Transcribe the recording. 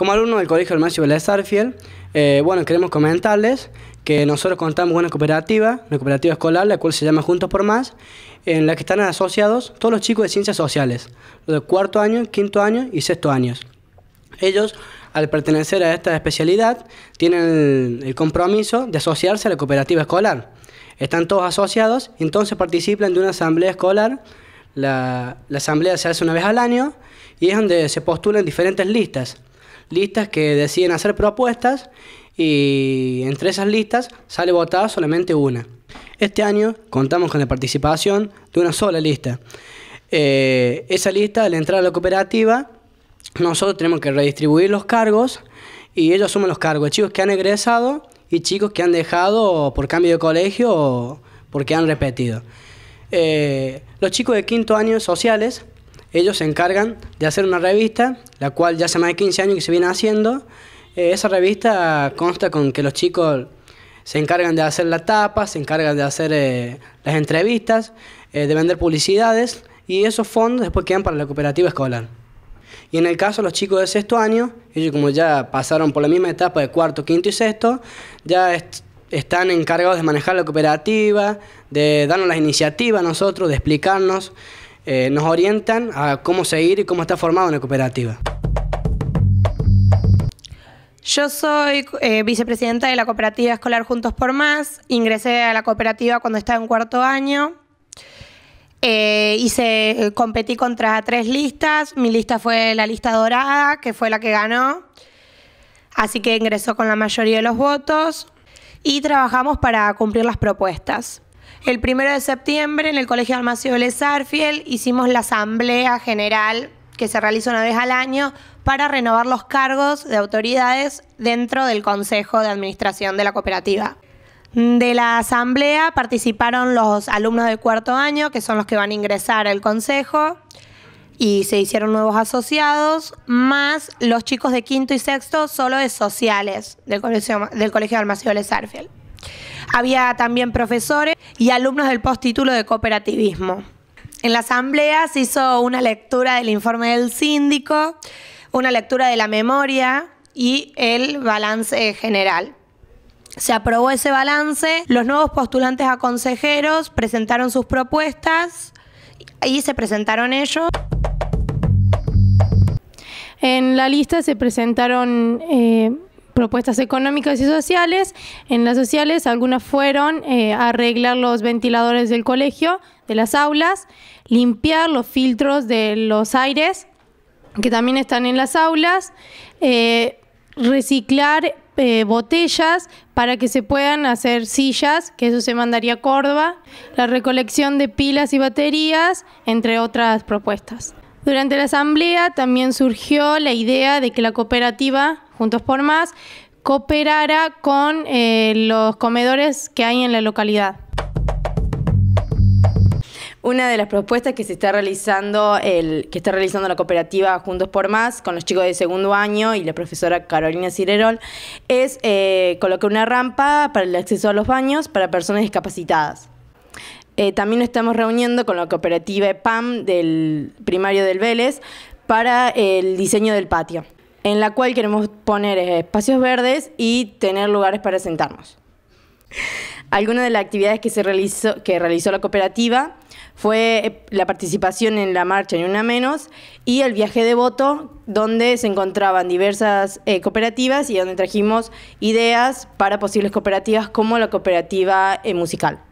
Como alumno del Colegio Almacio de Sarfiel, eh, bueno, queremos comentarles que nosotros contamos con una cooperativa, una cooperativa escolar, la cual se llama Juntos por Más, en la que están asociados todos los chicos de ciencias sociales, los de cuarto año, quinto año y sexto año. Ellos, al pertenecer a esta especialidad, tienen el, compromiso de asociarse a la cooperativa escolar. Están todos asociados, entonces participan de una asamblea escolar la, la, asamblea se hace una vez al año y es donde se postulan diferentes listas listas que deciden hacer propuestas y entre esas listas sale votada solamente una. Este año contamos con la participación de una sola lista. Eh, esa lista, al entrar a la cooperativa, nosotros tenemos que redistribuir los cargos y ellos asumen los cargos. Chicos que han egresado y chicos que han dejado por cambio de colegio o porque han repetido. Eh, los chicos de quinto año sociales ellos se encargan de hacer una revista, la cual ya hace más de 15 años que se viene haciendo. Eh, esa revista consta con que los chicos se encargan de hacer la tapa, se encargan de hacer eh, las entrevistas, eh, de vender publicidades y esos fondos después quedan para la cooperativa escolar. Y en el caso de los chicos de sexto año, ellos como ya pasaron por la misma etapa de cuarto, quinto y sexto, ya están encargados de manejar la cooperativa, de darnos las iniciativas a nosotros, de explicarnos eh, nos orientan a cómo seguir y cómo está formada la cooperativa. Yo soy eh, vicepresidenta de la cooperativa escolar Juntos por Más. Ingresé a la cooperativa cuando estaba en cuarto año. Eh, hice, competí contra tres listas. Mi lista fue la lista dorada, que fue la que ganó. Así que ingresó con la mayoría de los votos. Y trabajamos para cumplir las propuestas. El primero de septiembre en el Colegio Almacio de hicimos la asamblea general que se realiza una vez al año para renovar los cargos de autoridades dentro del Consejo de Administración de la Cooperativa. De la asamblea participaron los alumnos de cuarto año, que son los que van a ingresar al consejo, y se hicieron nuevos asociados, más los chicos de quinto y sexto solo de sociales del Colegio, del colegio de Almacio de había también profesores y alumnos del postítulo de cooperativismo. En la asamblea se hizo una lectura del informe del síndico, una lectura de la memoria y el balance general. Se aprobó ese balance, los nuevos postulantes a consejeros presentaron sus propuestas y se presentaron ellos. En la lista se presentaron eh, propuestas económicas y sociales. En las sociales algunas fueron eh, arreglar los ventiladores del colegio, de las aulas, limpiar los filtros de los aires que también están en las aulas, eh, reciclar eh, botellas para que se puedan hacer sillas, que eso se mandaría a Córdoba, la recolección de pilas y baterías, entre otras propuestas. Durante la asamblea también surgió la idea de que la cooperativa Juntos por Más cooperara con eh, los comedores que hay en la localidad. Una de las propuestas que se está realizando, que está realizando la cooperativa Juntos por Más con los chicos de segundo año y la profesora Carolina Cirerol es eh, colocar una rampa para el acceso a los baños para personas discapacitadas. Eh, también nos estamos reuniendo con la cooperativa e PAM del primario del Vélez para el diseño del patio, en la cual queremos poner espacios verdes y tener lugares para sentarnos. Algunas de las actividades que, se realizó, que realizó la cooperativa fue eh, la participación en la marcha Ni Una Menos y el viaje de voto, donde se encontraban diversas eh, cooperativas y donde trajimos ideas para posibles cooperativas como la cooperativa musical.